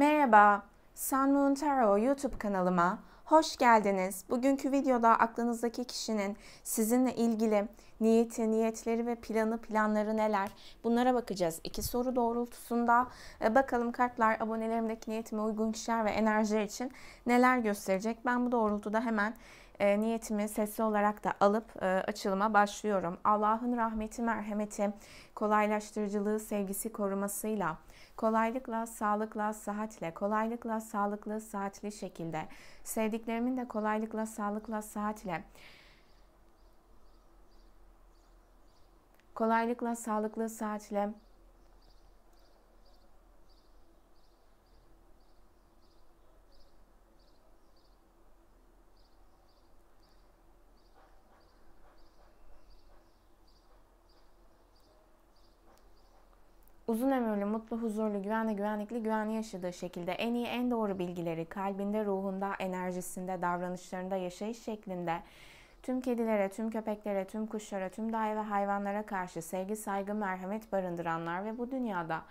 Merhaba, San Montero YouTube kanalıma hoş geldiniz. Bugünkü videoda aklınızdaki kişinin sizinle ilgili niyeti, niyetleri ve planı, planları neler? Bunlara bakacağız. İki soru doğrultusunda e, bakalım kartlar abonelerimdeki niyetime uygun kişiler ve enerjiler için neler gösterecek? Ben bu doğrultuda hemen e, niyetimi sesli olarak da alıp e, açılıma başlıyorum. Allah'ın rahmeti, merhameti, kolaylaştırıcılığı, sevgisi korumasıyla, kolaylıkla, sağlıkla, sıhhatle, kolaylıkla, sağlıklı, sıhhatli şekilde, sevdiklerimin de kolaylıkla, sağlıkla, sıhhatle, kolaylıkla, sağlıklı, sıhhatle, Uzun ömürlü, mutlu, huzurlu, güvenli, güvenlikli, güvenli yaşadığı şekilde en iyi, en doğru bilgileri kalbinde, ruhunda, enerjisinde, davranışlarında, yaşayış şeklinde tüm kedilere, tüm köpeklere, tüm kuşlara, tüm dahi ve hayvanlara karşı sevgi, saygı, merhamet barındıranlar ve bu dünyada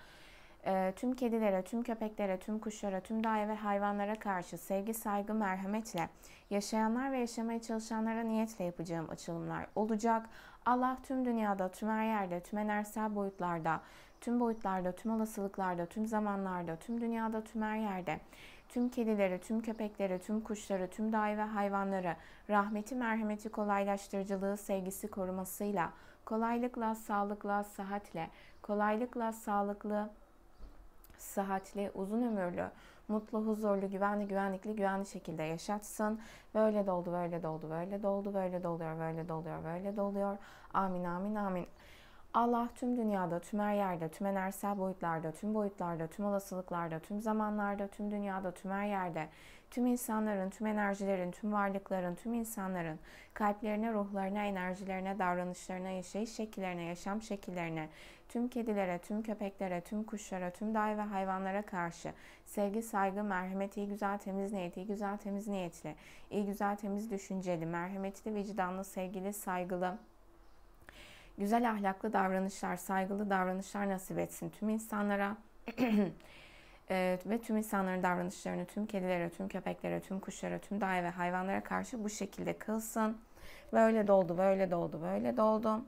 e, tüm kedilere, tüm köpeklere, tüm kuşlara, tüm dahi ve hayvanlara karşı sevgi, saygı, merhametle yaşayanlar ve yaşamaya çalışanlara niyetle yapacağım açılımlar olacak. Allah tüm dünyada, tüm her yerde, tüm enerjisel boyutlarda tüm boyutlarda, tüm olasılıklarda, tüm zamanlarda, tüm dünyada, tüm her yerde tüm kedileri, tüm köpekleri, tüm kuşları, tüm dahi ve hayvanları rahmeti, merhameti, kolaylaştırıcılığı, sevgisi korumasıyla, kolaylıkla, sağlıkla, sıhhatle, kolaylıkla, sağlıklı, sıhhatli, uzun ömürlü, mutlu, huzurlu, güvenli, güvenlikli, güvenli şekilde yaşatsın. Böyle doldu, böyle doldu, böyle doldu, böyle doluyor, böyle doluyor, böyle doluyor. Amin, amin, amin. Allah tüm dünyada, tüm her yerde, tüm enerjisel boyutlarda, tüm boyutlarda, tüm olasılıklarda, tüm zamanlarda, tüm dünyada, tüm her yerde, tüm insanların, tüm enerjilerin, tüm varlıkların, tüm insanların kalplerine, ruhlarına, enerjilerine, davranışlarına, yaşayış şekillerine, yaşam şekillerine, tüm kedilere, tüm köpeklere, tüm kuşlara, tüm dağ ve hayvanlara karşı sevgi, saygı, merhamet, iyi güzel temiz niyet, iyi güzel temiz niyetli, iyi güzel temiz düşünceli, merhametli, vicdanlı, sevgili, saygılı, güzel ahlaklı davranışlar, saygılı davranışlar nasip etsin tüm insanlara. Ee, ve tüm insanların davranışlarını tüm kedilere, tüm köpeklere, tüm kuşlara, tüm dahi ve hayvanlara karşı bu şekilde kılsın. Böyle doldu, böyle doldu, böyle doldu.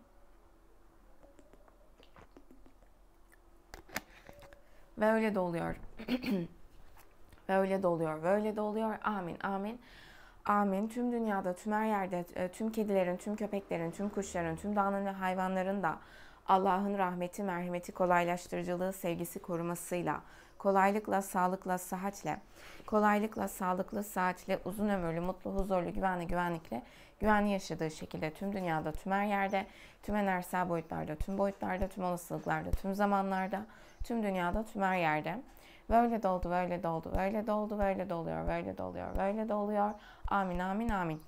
Ve öyle doluyor. ve öyle doluyor, böyle doluyor. Amin, amin. Amin. Tüm dünyada, tüm her yerde, e, tüm kedilerin, tüm köpeklerin, tüm kuşların, tüm dağının ve hayvanların da Allah'ın rahmeti, merhameti, kolaylaştırıcılığı, sevgisi, korumasıyla, kolaylıkla, sağlıkla, sıhhatle, kolaylıkla, sağlıklı, sıhhatle, uzun ömürlü, mutlu, huzurlu, güvenli, güvenlikle, güvenli yaşadığı şekilde tüm dünyada, tüm her yerde, tüm enerjisel boyutlarda, tüm boyutlarda, tüm olasılıklarda, tüm zamanlarda, tüm dünyada, tüm her yerde Böyle doldu, böyle doldu, böyle doldu, böyle doluyor, böyle doluyor, böyle doluyor. Amin, amin, amin.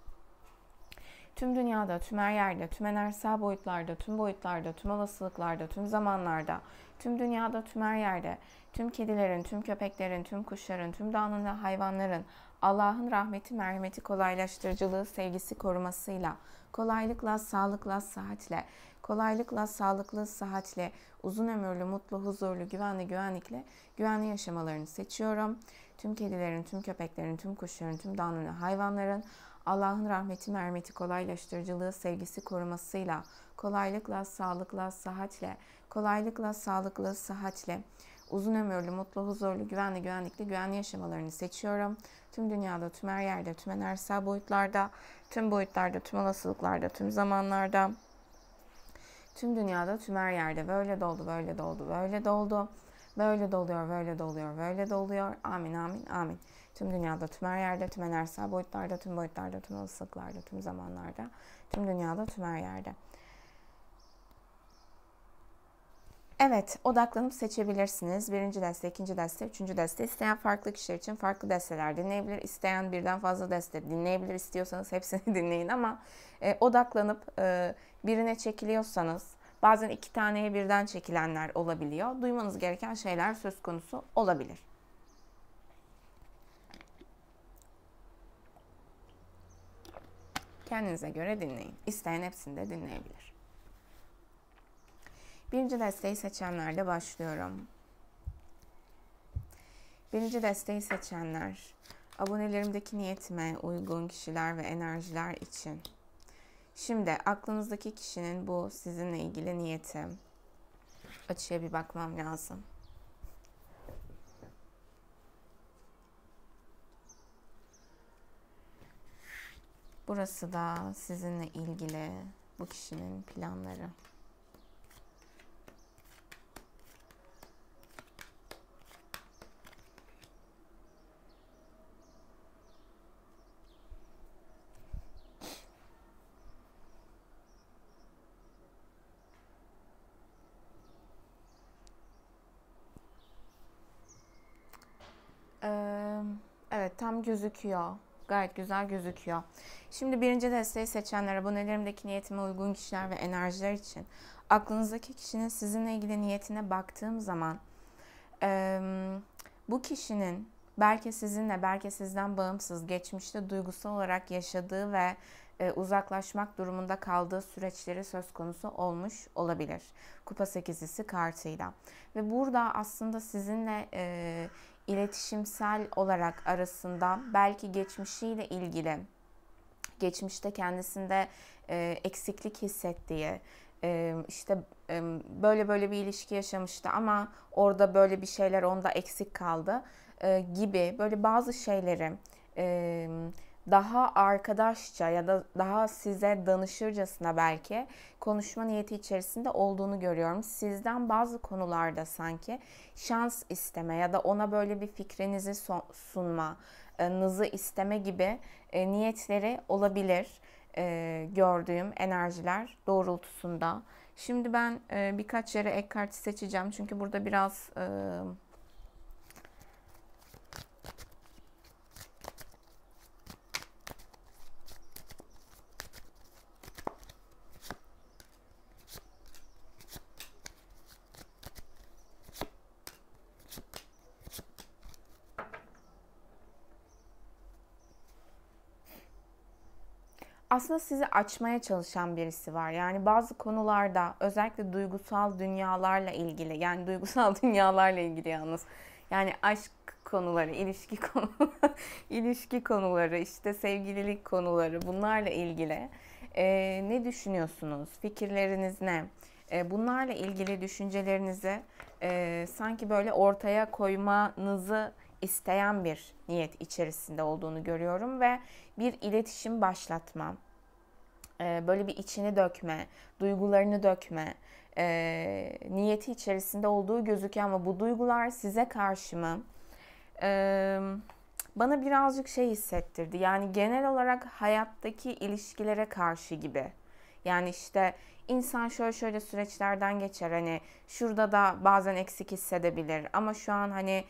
Tüm dünyada, tüm her yerde, tüm enerjisel boyutlarda, tüm boyutlarda, tüm olasılıklarda, tüm zamanlarda, tüm dünyada, tüm her yerde, tüm kedilerin, tüm köpeklerin, tüm kuşların, tüm dağının ve hayvanların Allah'ın rahmeti, merhameti, kolaylaştırıcılığı, sevgisi, korumasıyla, kolaylıkla, sağlıkla, sıhhatle, kolaylıkla, sağlıklı, sıhhatle, uzun ömürlü, mutlu, huzurlu, güvenli, güvenlikle güvenli yaşamalarını seçiyorum. Tüm kedilerin, tüm köpeklerin, tüm kuşların, tüm danlı hayvanların Allah'ın rahmeti, mermeti, kolaylaştırıcılığı, sevgisi, korumasıyla, kolaylıkla, sağlıkla, sıhhatle, kolaylıkla, sağlıklı, sıhhatle, uzun ömürlü, mutlu, huzurlu, güvenli, güvenlikli, güvenli yaşamalarını seçiyorum. Tüm dünyada, tüm her yerde, tüm enerjisel boyutlarda, tüm boyutlarda, tüm olasılıklarda, tüm zamanlarda, Tüm dünyada, tüm her yerde böyle doldu, böyle doldu, böyle doldu. Böyle doluyor, böyle doluyor, böyle doluyor. Amin, amin, amin. Tüm dünyada, tüm her yerde, tüm enerjisel boyutlarda, tüm boyutlarda, tüm olasılıklarda, tüm zamanlarda, tüm dünyada, tüm her yerde. Evet, odaklanıp seçebilirsiniz. Birinci deste, ikinci deste, üçüncü deste. İsteyen farklı kişiler için farklı desteler dinleyebilir. İsteyen birden fazla deste dinleyebilir. İstiyorsanız hepsini dinleyin ama e, odaklanıp e, birine çekiliyorsanız bazen iki taneye birden çekilenler olabiliyor. Duymanız gereken şeyler söz konusu olabilir. Kendinize göre dinleyin. İsteyen hepsini de dinleyebilir. Birinci desteği seçenlerle başlıyorum. Birinci desteği seçenler, abonelerimdeki niyetime uygun kişiler ve enerjiler için Şimdi aklınızdaki kişinin bu sizinle ilgili niyeti. Açıya bir bakmam lazım. Burası da sizinle ilgili bu kişinin planları. gözüküyor. Gayet güzel gözüküyor. Şimdi birinci desteği seçenler, abonelerimdeki niyetime uygun kişiler ve enerjiler için aklınızdaki kişinin sizinle ilgili niyetine baktığım zaman e, bu kişinin belki sizinle, belki sizden bağımsız geçmişte duygusal olarak yaşadığı ve e, uzaklaşmak durumunda kaldığı süreçleri söz konusu olmuş olabilir. Kupa 8'lisi kartıyla. Ve burada aslında sizinle e, iletişimsel olarak arasında belki geçmişiyle ilgili geçmişte kendisinde e, eksiklik hissettiği e, işte e, böyle böyle bir ilişki yaşamıştı ama orada böyle bir şeyler onda eksik kaldı e, gibi böyle bazı şeyleri e, daha arkadaşça ya da daha size danışırcasına belki konuşma niyeti içerisinde olduğunu görüyorum. Sizden bazı konularda sanki şans isteme ya da ona böyle bir fikrinizi sunma, nızı isteme gibi e, niyetleri olabilir e, gördüğüm enerjiler doğrultusunda. Şimdi ben e, birkaç yere ek kartı seçeceğim çünkü burada biraz aslında sizi açmaya çalışan birisi var. Yani bazı konularda özellikle duygusal dünyalarla ilgili yani duygusal dünyalarla ilgili yalnız yani aşk konuları, ilişki konuları, ilişki konuları, işte sevgililik konuları bunlarla ilgili e, ne düşünüyorsunuz? Fikirleriniz ne? E, bunlarla ilgili düşüncelerinizi e, sanki böyle ortaya koymanızı isteyen bir niyet içerisinde olduğunu görüyorum ve bir iletişim başlatma, e, böyle bir içini dökme, duygularını dökme e, niyeti içerisinde olduğu gözüküyor ama bu duygular size karşı mı? E, bana birazcık şey hissettirdi. Yani genel olarak hayattaki ilişkilere karşı gibi. Yani işte insan şöyle şöyle süreçlerden geçer hani şurada da bazen eksik hissedebilir ama şu an hani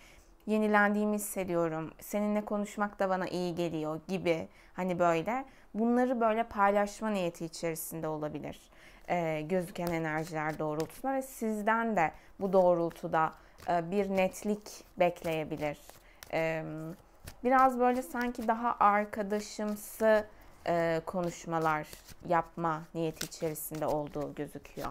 yenilendiğimi hissediyorum. Seninle konuşmak da bana iyi geliyor gibi hani böyle. Bunları böyle paylaşma niyeti içerisinde olabilir. E, gözüken enerjiler doğrultusunda ve sizden de bu doğrultuda e, bir netlik bekleyebilir. E, biraz böyle sanki daha arkadaşımsı e, konuşmalar yapma niyeti içerisinde olduğu gözüküyor.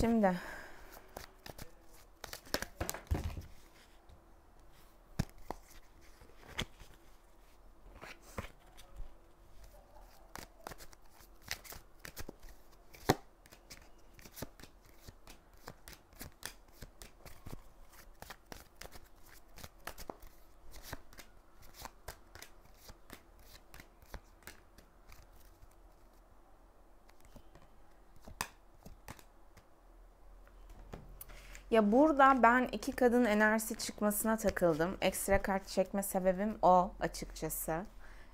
Şimdi Ya burada ben iki kadın enerjisi çıkmasına takıldım. Ekstra kart çekme sebebim o açıkçası.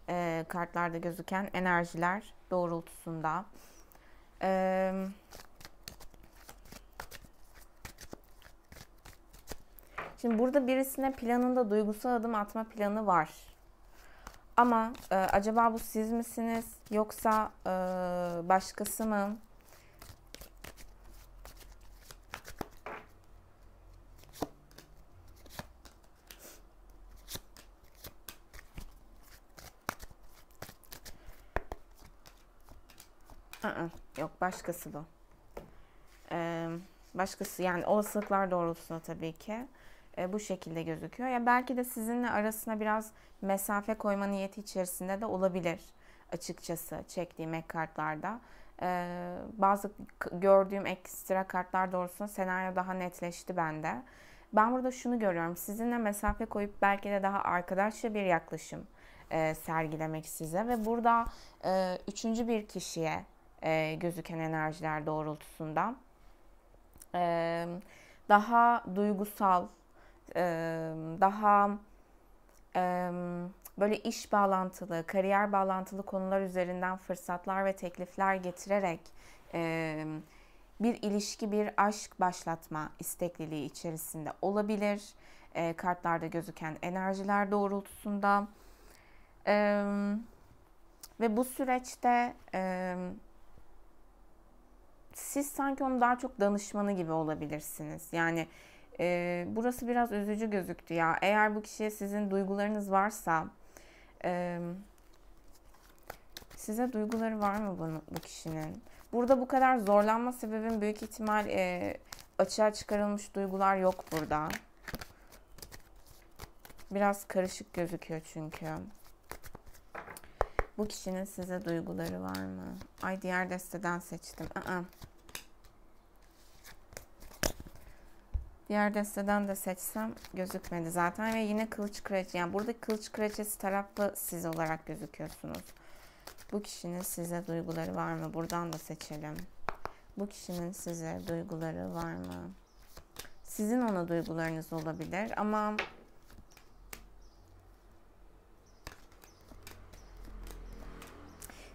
E, kartlarda gözüken enerjiler doğrultusunda. E, şimdi burada birisine planında duygusal adım atma planı var. Ama e, acaba bu siz misiniz yoksa e, başkası mı? başkası bu. Ee, başkası yani olasılıklar doğrultusunda tabii ki e, bu şekilde gözüküyor. Ya belki de sizinle arasına biraz mesafe koyma niyeti içerisinde de olabilir açıkçası çektiğim ek kartlarda. Ee, bazı gördüğüm ekstra kartlar doğrusunda senaryo daha netleşti bende. Ben burada şunu görüyorum. Sizinle mesafe koyup belki de daha arkadaşça bir yaklaşım e, sergilemek size ve burada e, üçüncü bir kişiye e, gözüken enerjiler doğrultusunda. E, daha duygusal, e, daha e, böyle iş bağlantılı, kariyer bağlantılı konular üzerinden fırsatlar ve teklifler getirerek e, bir ilişki, bir aşk başlatma istekliliği içerisinde olabilir. E, kartlarda gözüken enerjiler doğrultusunda. E, ve bu süreçte e, siz sanki onun daha çok danışmanı gibi olabilirsiniz. Yani e, burası biraz üzücü gözüktü ya. Eğer bu kişiye sizin duygularınız varsa e, size duyguları var mı bunu, bu kişinin? Burada bu kadar zorlanma sebebin büyük ihtimal e, açığa çıkarılmış duygular yok burada. Biraz karışık gözüküyor çünkü. Bu kişinin size duyguları var mı? Ay diğer desteden seçtim. Aa. Diğer desteden de seçsem gözükmedi zaten ve yine kılıç kraliçesi. Yani burada kılıç kraliçesi taraflı siz olarak gözüküyorsunuz. Bu kişinin size duyguları var mı? Buradan da seçelim. Bu kişinin size duyguları var mı? Sizin ona duygularınız olabilir ama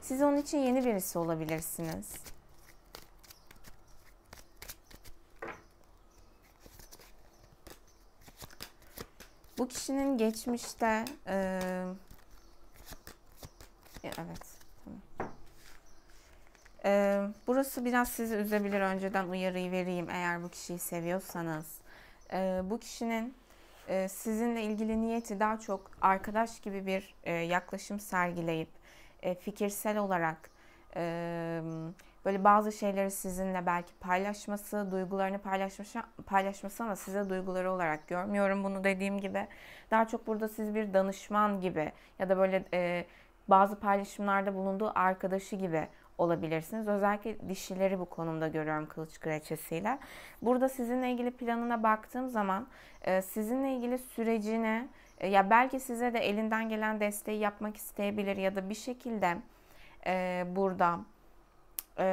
Siz onun için yeni birisi olabilirsiniz. Bu kişinin geçmişte e, evet tamam. E, burası biraz sizi üzebilir. Önceden uyarıyı vereyim eğer bu kişiyi seviyorsanız. E, bu kişinin e, sizinle ilgili niyeti daha çok arkadaş gibi bir e, yaklaşım sergileyip e, fikirsel olarak e, böyle bazı şeyleri sizinle belki paylaşması, duygularını paylaşması, paylaşması ama size duyguları olarak görmüyorum bunu dediğim gibi. Daha çok burada siz bir danışman gibi ya da böyle e, bazı paylaşımlarda bulunduğu arkadaşı gibi olabilirsiniz. Özellikle dişileri bu konumda görüyorum kılıç kraliçesiyle. Burada sizinle ilgili planına baktığım zaman sizinle ilgili sürecini e, ya belki size de elinden gelen desteği yapmak isteyebilir ya da bir şekilde e, burada e,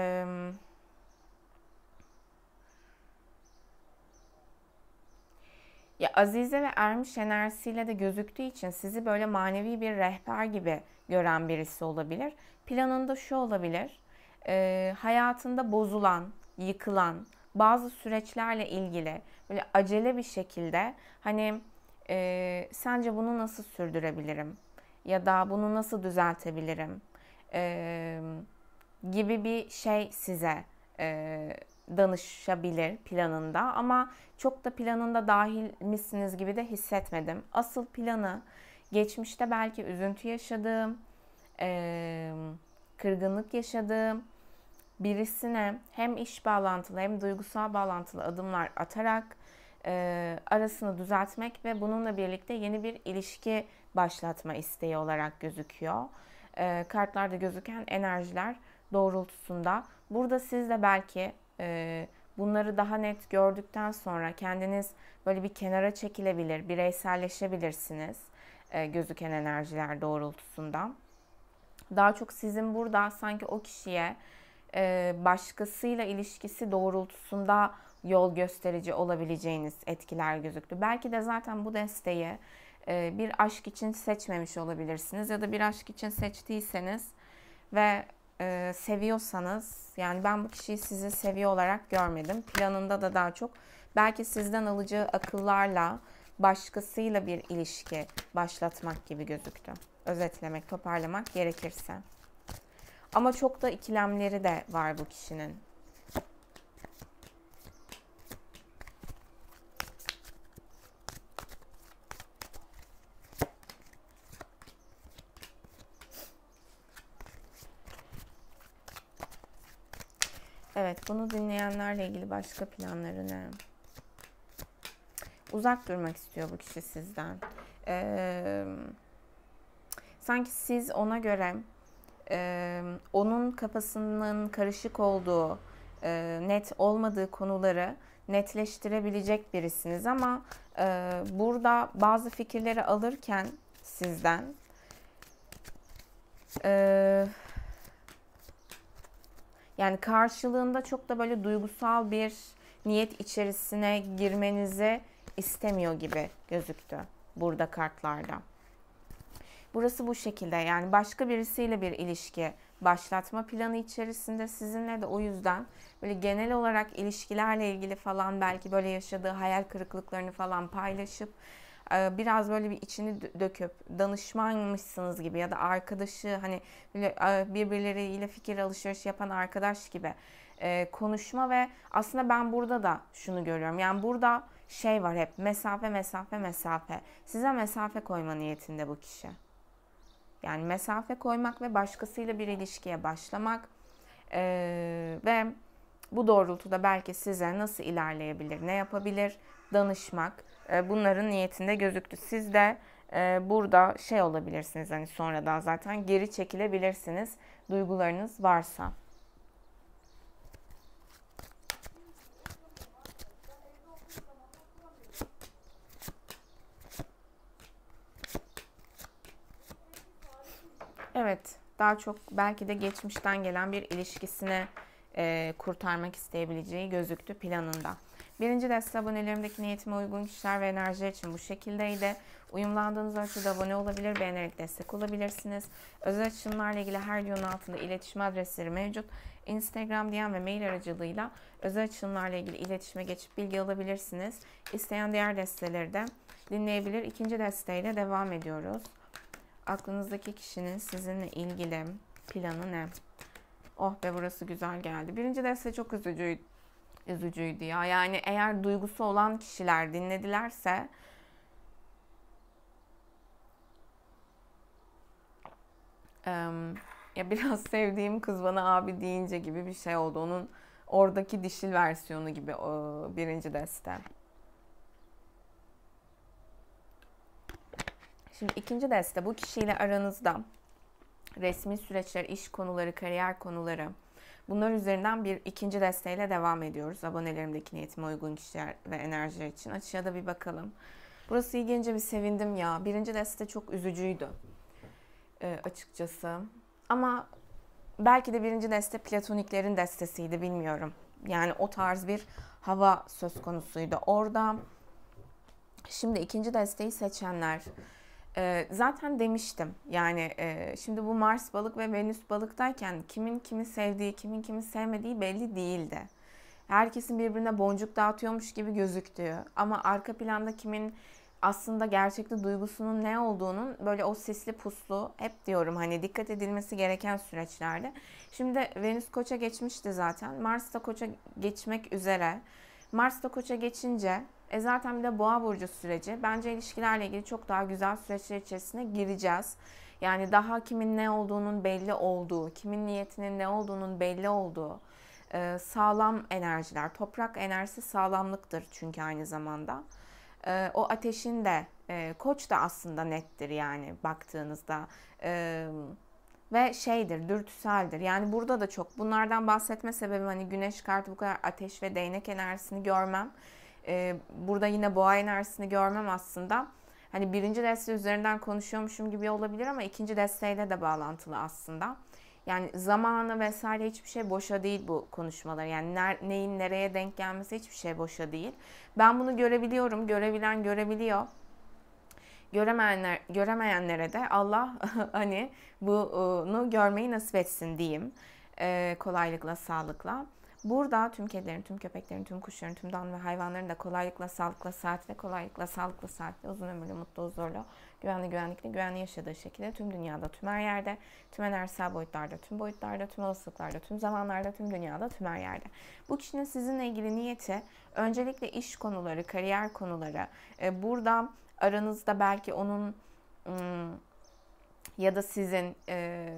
ya Azize ve Ermiş enerjisiyle de gözüktüğü için sizi böyle manevi bir rehber gibi gören birisi olabilir. Planında şu olabilir, e, hayatında bozulan, yıkılan bazı süreçlerle ilgili böyle acele bir şekilde hani e, sence bunu nasıl sürdürebilirim? Ya da bunu nasıl düzeltebilirim? E, gibi bir şey size e, danışabilir planında ama çok da planında dahil misiniz gibi de hissetmedim. Asıl planı geçmişte belki üzüntü yaşadığım, e, kırgınlık yaşadığım birisine hem iş bağlantılı hem duygusal bağlantılı adımlar atarak e, arasını düzeltmek ve bununla birlikte yeni bir ilişki başlatma isteği olarak gözüküyor. E, kartlarda gözüken enerjiler doğrultusunda. Burada siz de belki e, bunları daha net gördükten sonra kendiniz böyle bir kenara çekilebilir, bireyselleşebilirsiniz e, gözüken enerjiler doğrultusunda. Daha çok sizin burada sanki o kişiye e, başkasıyla ilişkisi doğrultusunda yol gösterici olabileceğiniz etkiler gözüktü. Belki de zaten bu desteği e, bir aşk için seçmemiş olabilirsiniz ya da bir aşk için seçtiyseniz ve e, seviyorsanız yani ben bu kişiyi sizi seviyor olarak görmedim. Planında da daha çok belki sizden alacağı akıllarla başkasıyla bir ilişki başlatmak gibi gözüktü. Özetlemek, toparlamak gerekirse. Ama çok da ikilemleri de var bu kişinin. Bunu dinleyenlerle ilgili başka planları ne? Uzak durmak istiyor bu kişi sizden. Ee, sanki siz ona göre e, onun kafasının karışık olduğu, e, net olmadığı konuları netleştirebilecek birisiniz ama e, burada bazı fikirleri alırken sizden e, yani karşılığında çok da böyle duygusal bir niyet içerisine girmenizi istemiyor gibi gözüktü burada kartlarda. Burası bu şekilde yani başka birisiyle bir ilişki başlatma planı içerisinde sizinle de o yüzden böyle genel olarak ilişkilerle ilgili falan belki böyle yaşadığı hayal kırıklıklarını falan paylaşıp e, biraz böyle bir içini döküp danışmanmışsınız gibi ya da arkadaşı hani e, birbirleriyle fikir alışveriş yapan arkadaş gibi e, konuşma ve aslında ben burada da şunu görüyorum. Yani burada şey var hep mesafe mesafe mesafe. Size mesafe koyma niyetinde bu kişi. Yani mesafe koymak ve başkasıyla bir ilişkiye başlamak ee, ve bu doğrultuda belki size nasıl ilerleyebilir, ne yapabilir danışmak e, bunların niyetinde gözüktü. Siz de e, burada şey olabilirsiniz hani sonradan zaten geri çekilebilirsiniz duygularınız varsa. Evet, daha çok belki de geçmişten gelen bir ilişkisine e, kurtarmak isteyebileceği gözüktü planında. Birinci deste abonelerimdeki niyetime uygun kişiler ve enerjiler için bu şekildeydi. Uyumlandığınız ölçüde abone olabilir, beğenerek destek olabilirsiniz. Özel açılımlarla ilgili her videonun altında iletişim adresleri mevcut. Instagram, DM ve mail aracılığıyla özel açılımlarla ilgili iletişime geçip bilgi alabilirsiniz. İsteyen diğer desteleri de dinleyebilir. İkinci desteyle devam ediyoruz. Aklınızdaki kişinin sizinle ilgili planı ne? Oh be burası güzel geldi. Birinci deste çok üzücüydü üzücüydü ya. Yani eğer duygusu olan kişiler dinledilerse ya biraz sevdiğim kız bana abi deyince gibi bir şey oldu. Onun oradaki dişil versiyonu gibi birinci deste. Şimdi ikinci deste bu kişiyle aranızda resmi süreçler, iş konuları, kariyer konuları, Bunlar üzerinden bir ikinci desteğiyle devam ediyoruz. Abonelerimdeki niyetime uygun kişiler ve enerjiler için. açığa da bir bakalım. Burası iyi gelince bir sevindim ya. Birinci deste çok üzücüydü e, açıkçası. Ama belki de birinci deste platoniklerin destesiydi bilmiyorum. Yani o tarz bir hava söz konusuydu. Orada şimdi ikinci desteği seçenler e, zaten demiştim yani e, şimdi bu Mars balık ve Venüs balıktayken kimin kimi sevdiği, kimin kimi sevmediği belli değildi. Herkesin birbirine boncuk dağıtıyormuş gibi gözüktüğü ama arka planda kimin aslında gerçekte duygusunun ne olduğunun böyle o sisli puslu hep diyorum hani dikkat edilmesi gereken süreçlerde. Şimdi Venüs Koç'a geçmişti zaten. Mars da Koç'a geçmek üzere. Mars da Koç'a geçince e zaten bir de boğa burcu süreci. Bence ilişkilerle ilgili çok daha güzel süreçler içerisine gireceğiz. Yani daha kimin ne olduğunun belli olduğu, kimin niyetinin ne olduğunun belli olduğu e, sağlam enerjiler. Toprak enerjisi sağlamlıktır çünkü aynı zamanda. E, o ateşin de e, koç da aslında nettir yani baktığınızda. ve şeydir, dürtüseldir. Yani burada da çok bunlardan bahsetme sebebi hani güneş kartı bu kadar ateş ve değnek enerjisini görmem e, burada yine boğa enerjisini görmem aslında. Hani birinci deste üzerinden konuşuyormuşum gibi olabilir ama ikinci desteyle de bağlantılı aslında. Yani zamanı vesaire hiçbir şey boşa değil bu konuşmalar. Yani ner, neyin nereye denk gelmesi hiçbir şey boşa değil. Ben bunu görebiliyorum. Görebilen görebiliyor. Göremeyenler, göremeyenlere de Allah hani bunu görmeyi nasip etsin diyeyim. Ee, kolaylıkla, sağlıkla. Burada tüm kedilerin, tüm köpeklerin, tüm kuşların, tüm dan ve hayvanların da kolaylıkla, sağlıkla, saatle, kolaylıkla, sağlıkla, saatle, uzun ömürlü, mutlu, huzurlu, güvenli, güvenlikli, güvenli yaşadığı şekilde tüm dünyada, tüm her yerde, tüm enerjisel boyutlarda, tüm boyutlarda, tüm olasılıklarda, tüm zamanlarda, tüm dünyada, tüm her yerde. Bu kişinin sizinle ilgili niyeti öncelikle iş konuları, kariyer konuları, e, burada aranızda belki onun ım, ıı, ya da sizin e,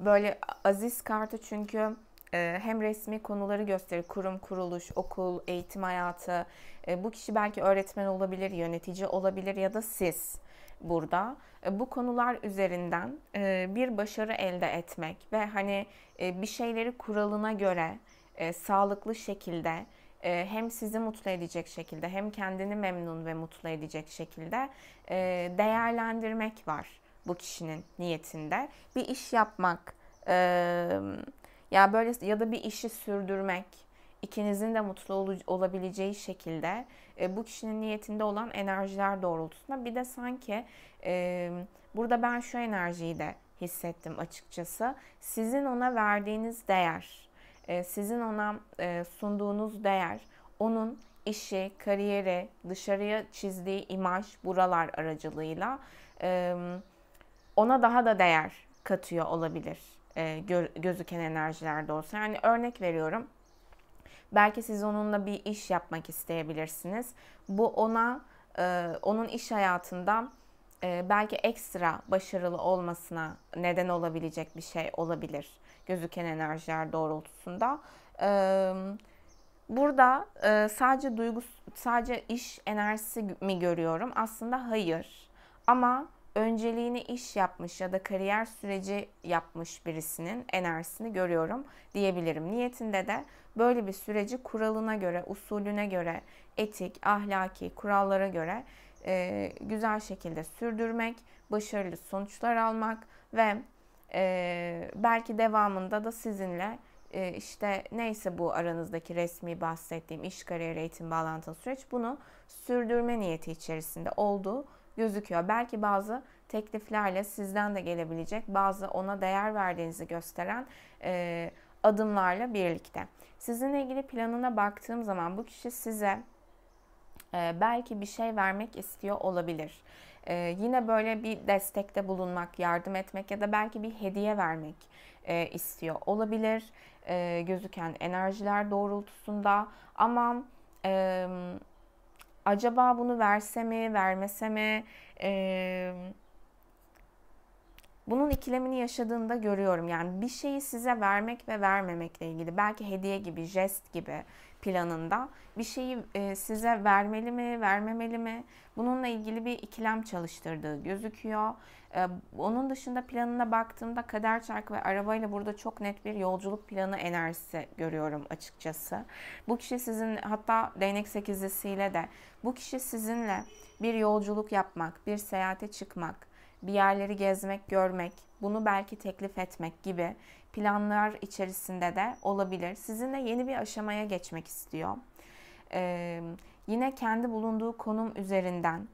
böyle aziz kartı çünkü e, hem resmi konuları gösterir. Kurum, kuruluş, okul, eğitim hayatı. E, bu kişi belki öğretmen olabilir, yönetici olabilir ya da siz burada. E, bu konular üzerinden bir başarı elde etmek ve hani bir şeyleri kuralına göre sağlıklı şekilde hem sizi mutlu edecek şekilde hem kendini memnun ve mutlu edecek şekilde değerlendirmek var bu kişinin niyetinde. Bir iş yapmak, ya böyle ya da bir işi sürdürmek, ikinizin de mutlu ol- olabileceği şekilde e, bu kişinin niyetinde olan enerjiler doğrultusunda bir de sanki e, burada ben şu enerjiyi de hissettim açıkçası. Sizin ona verdiğiniz değer, e, sizin ona e, sunduğunuz değer onun işi, kariyeri, dışarıya çizdiği imaj buralar aracılığıyla e, ona daha da değer katıyor olabilir e, gö gözüken enerjilerde olsun. Yani örnek veriyorum. Belki siz onunla bir iş yapmak isteyebilirsiniz. Bu ona e, onun iş hayatında e, belki ekstra başarılı olmasına neden olabilecek bir şey olabilir. Gözüken enerjiler doğrultusunda. E, burada e, sadece duygus sadece iş enerjisi mi görüyorum? Aslında hayır. Ama önceliğini iş yapmış ya da kariyer süreci yapmış birisinin enerjisini görüyorum diyebilirim. Niyetinde de böyle bir süreci kuralına göre, usulüne göre, etik, ahlaki kurallara göre e, güzel şekilde sürdürmek, başarılı sonuçlar almak ve e, belki devamında da sizinle e, işte neyse bu aranızdaki resmi bahsettiğim iş kariyer eğitim bağlantılı süreç bunu sürdürme niyeti içerisinde olduğu gözüküyor. Belki bazı tekliflerle sizden de gelebilecek bazı ona değer verdiğinizi gösteren e, adımlarla birlikte. Sizinle ilgili planına baktığım zaman bu kişi size e, belki bir şey vermek istiyor olabilir. E, yine böyle bir destekte bulunmak, yardım etmek ya da belki bir hediye vermek e, istiyor olabilir. E, gözüken enerjiler doğrultusunda ama... E, acaba bunu verse mi, vermese mi? Ee, bunun ikilemini yaşadığında görüyorum. Yani bir şeyi size vermek ve vermemekle ilgili. Belki hediye gibi, jest gibi planında bir şeyi e, size vermeli mi, vermemeli mi? Bununla ilgili bir ikilem çalıştırdığı gözüküyor. E, onun dışında planına baktığımda kader çark ve arabayla burada çok net bir yolculuk planı enerjisi görüyorum açıkçası. Bu kişi sizin hatta değnek sekizlisiyle de bu kişi sizinle bir yolculuk yapmak, bir seyahate çıkmak, bir yerleri gezmek, görmek, bunu belki teklif etmek gibi planlar içerisinde de olabilir. Sizinle yeni bir aşamaya geçmek istiyor. Ee, yine kendi bulunduğu konum üzerinden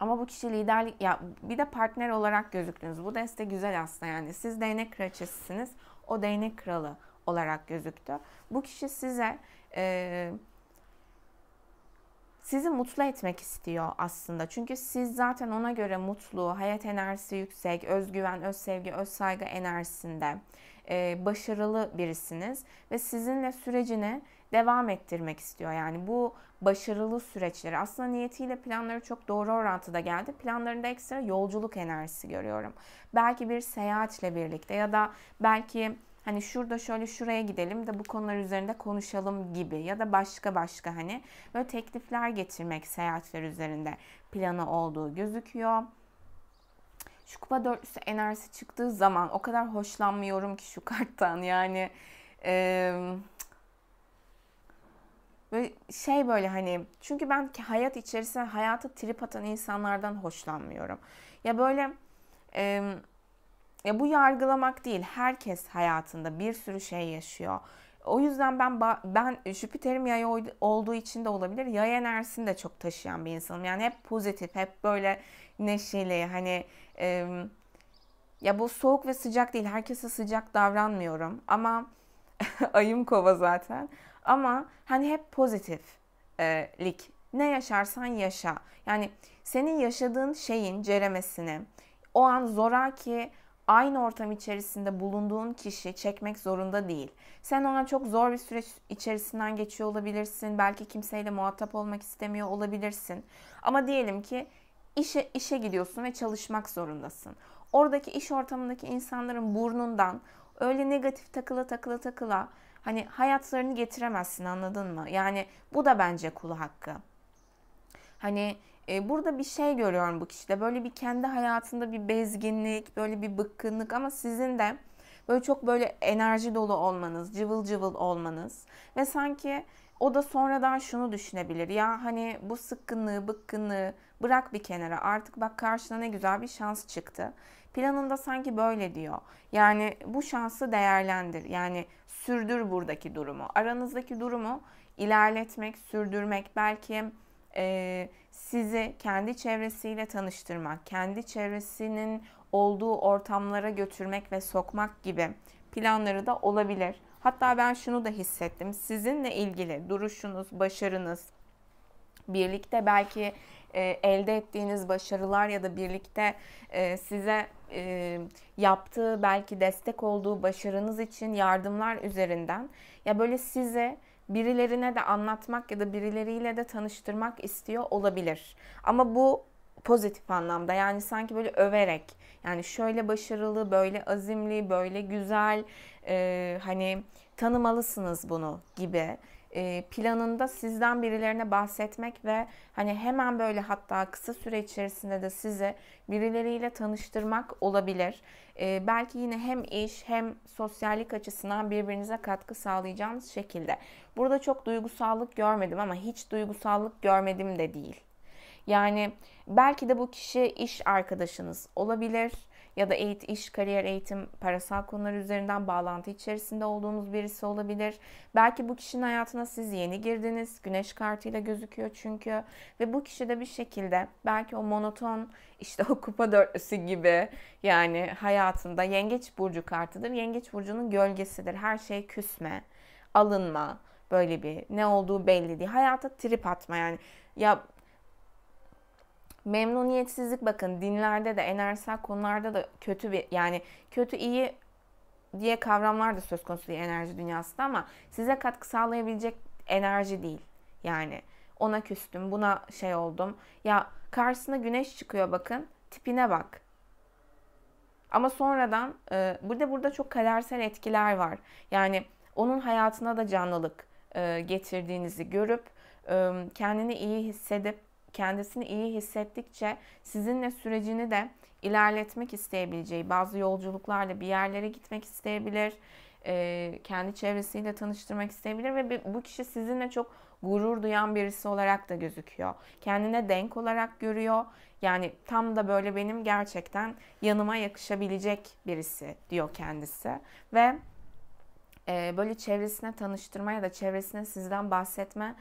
ama bu kişi liderlik ya bir de partner olarak gözüktünüz. Bu deste güzel aslında yani. Siz değnek kraliçesisiniz. O değnek kralı olarak gözüktü. Bu kişi size e, sizi mutlu etmek istiyor aslında. Çünkü siz zaten ona göre mutlu, hayat enerjisi yüksek, özgüven, öz sevgi, öz saygı enerjisinde e, başarılı birisiniz ve sizinle sürecini devam ettirmek istiyor. Yani bu başarılı süreçleri aslında niyetiyle planları çok doğru orantıda geldi. Planlarında ekstra yolculuk enerjisi görüyorum. Belki bir seyahatle birlikte ya da belki hani şurada şöyle şuraya gidelim de bu konular üzerinde konuşalım gibi ya da başka başka hani böyle teklifler getirmek seyahatler üzerinde planı olduğu gözüküyor. Şu kupa dörtlüsü enerjisi çıktığı zaman o kadar hoşlanmıyorum ki şu karttan yani e, böyle şey böyle hani çünkü ben hayat içerisinde hayatı trip atan insanlardan hoşlanmıyorum. Ya böyle e, ya e, bu yargılamak değil. Herkes hayatında bir sürü şey yaşıyor. O yüzden ben ben Jüpiter'im yay olduğu için de olabilir. Yay enerjisini de çok taşıyan bir insanım. Yani hep pozitif, hep böyle neşeli. Hani e, ya bu soğuk ve sıcak değil. Herkese sıcak davranmıyorum ama ayım kova zaten. Ama hani hep pozitiflik. E, ne yaşarsan yaşa. Yani senin yaşadığın şeyin ceremesini o an zoraki aynı ortam içerisinde bulunduğun kişi çekmek zorunda değil. Sen ona çok zor bir süreç içerisinden geçiyor olabilirsin. Belki kimseyle muhatap olmak istemiyor olabilirsin. Ama diyelim ki işe, işe gidiyorsun ve çalışmak zorundasın. Oradaki iş ortamındaki insanların burnundan öyle negatif takıla takıla takıla hani hayatlarını getiremezsin anladın mı? Yani bu da bence kulu hakkı. Hani e, burada bir şey görüyorum bu kişide. Böyle bir kendi hayatında bir bezginlik, böyle bir bıkkınlık ama sizin de böyle çok böyle enerji dolu olmanız, cıvıl cıvıl olmanız ve sanki o da sonradan şunu düşünebilir. Ya hani bu sıkkınlığı, bıkkınlığı bırak bir kenara. Artık bak karşına ne güzel bir şans çıktı. Planında sanki böyle diyor. Yani bu şansı değerlendir. Yani sürdür buradaki durumu. Aranızdaki durumu ilerletmek, sürdürmek belki e, sizi kendi çevresiyle tanıştırmak, kendi çevresinin olduğu ortamlara götürmek ve sokmak gibi planları da olabilir. Hatta ben şunu da hissettim. Sizinle ilgili duruşunuz, başarınız, birlikte belki e, elde ettiğiniz başarılar ya da birlikte e, size e, yaptığı belki destek olduğu başarınız için yardımlar üzerinden ya böyle size birilerine de anlatmak ya da birileriyle de tanıştırmak istiyor olabilir. Ama bu pozitif anlamda yani sanki böyle överek yani şöyle başarılı, böyle azimli, böyle güzel e, hani tanımalısınız bunu gibi e, planında sizden birilerine bahsetmek ve hani hemen böyle hatta kısa süre içerisinde de sizi birileriyle tanıştırmak olabilir. Ee, belki yine hem iş hem sosyallik açısından birbirinize katkı sağlayacağınız şekilde. Burada çok duygusallık görmedim ama hiç duygusallık görmedim de değil. Yani belki de bu kişi iş arkadaşınız olabilir ya da eğit iş, kariyer, eğitim, parasal konular üzerinden bağlantı içerisinde olduğunuz birisi olabilir. Belki bu kişinin hayatına siz yeni girdiniz. Güneş kartıyla gözüküyor çünkü ve bu kişi de bir şekilde belki o monoton işte o kupa dörtlüsü gibi yani hayatında yengeç burcu kartıdır. Yengeç burcunun gölgesidir. Her şey küsme, alınma, böyle bir ne olduğu belli değil. Hayata trip atma yani. Ya memnuniyetsizlik bakın dinlerde de enerjisel konularda da kötü bir yani kötü iyi diye kavramlar da söz konusu enerji dünyasında ama size katkı sağlayabilecek enerji değil. Yani ona küstüm, buna şey oldum. Ya karşısına güneş çıkıyor bakın, tipine bak. Ama sonradan e, burada burada çok kadersel etkiler var. Yani onun hayatına da canlılık e, getirdiğinizi görüp e, kendini iyi hissedip kendisini iyi hissettikçe sizinle sürecini de ilerletmek isteyebileceği, bazı yolculuklarla bir yerlere gitmek isteyebilir, e, kendi çevresiyle tanıştırmak isteyebilir ve bu kişi sizinle çok gurur duyan birisi olarak da gözüküyor. Kendine denk olarak görüyor. Yani tam da böyle benim gerçekten yanıma yakışabilecek birisi diyor kendisi ve e, böyle çevresine tanıştırma ya da çevresine sizden bahsetme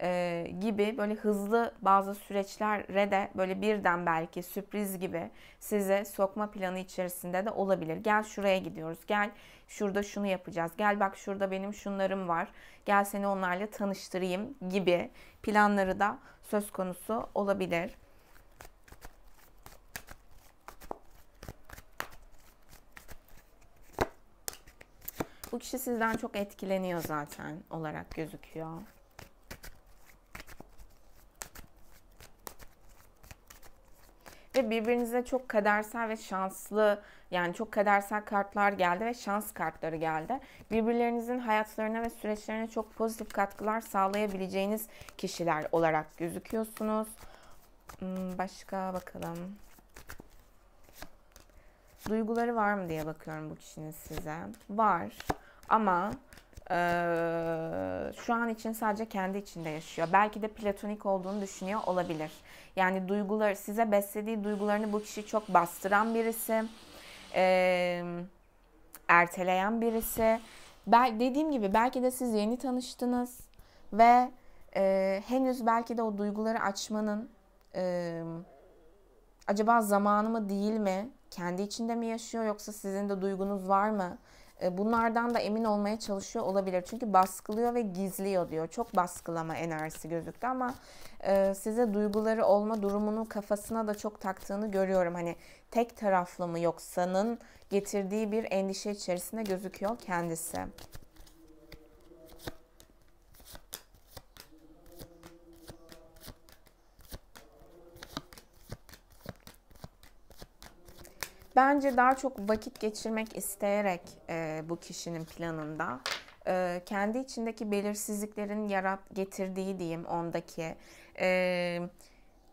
e, gibi böyle hızlı bazı süreçlere de böyle birden belki sürpriz gibi size sokma planı içerisinde de olabilir. Gel şuraya gidiyoruz. Gel şurada şunu yapacağız. Gel bak şurada benim şunlarım var. Gel seni onlarla tanıştırayım gibi planları da söz konusu olabilir. Bu kişi sizden çok etkileniyor zaten olarak gözüküyor. Ve birbirinize çok kadersel ve şanslı yani çok kadersel kartlar geldi ve şans kartları geldi. Birbirlerinizin hayatlarına ve süreçlerine çok pozitif katkılar sağlayabileceğiniz kişiler olarak gözüküyorsunuz. Hmm, başka bakalım. Duyguları var mı diye bakıyorum bu kişinin size. Var ama ee, şu an için sadece kendi içinde yaşıyor. Belki de platonik olduğunu düşünüyor olabilir. Yani duyguları size beslediği duygularını bu kişi çok bastıran birisi. Ee, erteleyen birisi. Bel dediğim gibi belki de siz yeni tanıştınız ve e, henüz belki de o duyguları açmanın e, acaba zamanı mı değil mi? Kendi içinde mi yaşıyor yoksa sizin de duygunuz var mı? E, bunlardan da emin olmaya çalışıyor olabilir. Çünkü baskılıyor ve gizliyor diyor. Çok baskılama enerjisi gözüktü ama e, size duyguları olma durumunu kafasına da çok taktığını görüyorum. Hani tek taraflı mı yoksanın getirdiği bir endişe içerisinde gözüküyor kendisi. Bence daha çok vakit geçirmek isteyerek e, bu kişinin planında e, kendi içindeki belirsizliklerin yarat getirdiği diyeyim ondaki e,